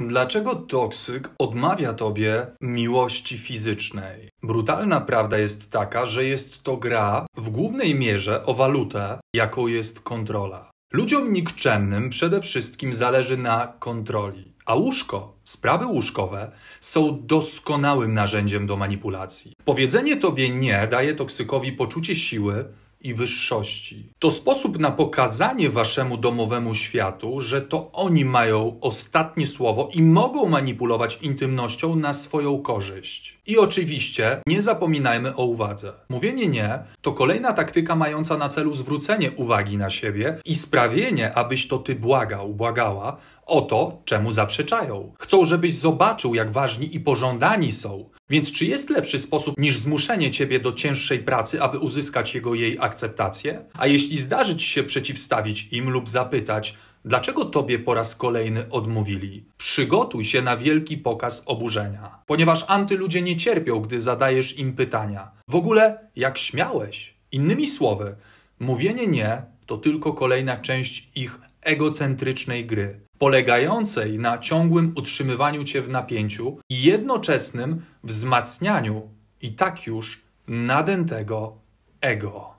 Dlaczego toksyk odmawia tobie miłości fizycznej? Brutalna prawda jest taka, że jest to gra w głównej mierze o walutę, jaką jest kontrola. Ludziom nikczemnym przede wszystkim zależy na kontroli, a łóżko, sprawy łóżkowe są doskonałym narzędziem do manipulacji. Powiedzenie tobie nie daje toksykowi poczucie siły, i wyższości. To sposób na pokazanie waszemu domowemu światu, że to oni mają ostatnie słowo i mogą manipulować intymnością na swoją korzyść. I oczywiście nie zapominajmy o uwadze. Mówienie nie to kolejna taktyka mająca na celu zwrócenie uwagi na siebie i sprawienie, abyś to ty błagał, błagała o to, czemu zaprzeczają. Chcą, żebyś zobaczył, jak ważni i pożądani są, więc czy jest lepszy sposób niż zmuszenie ciebie do cięższej pracy, aby uzyskać jego jej akceptację? A jeśli zdarzy ci się przeciwstawić im lub zapytać, Dlaczego tobie po raz kolejny odmówili? Przygotuj się na wielki pokaz oburzenia, ponieważ antyludzie nie cierpią, gdy zadajesz im pytania. W ogóle, jak śmiałeś? Innymi słowy, mówienie nie to tylko kolejna część ich egocentrycznej gry, polegającej na ciągłym utrzymywaniu cię w napięciu i jednoczesnym wzmacnianiu i tak już nadętego ego.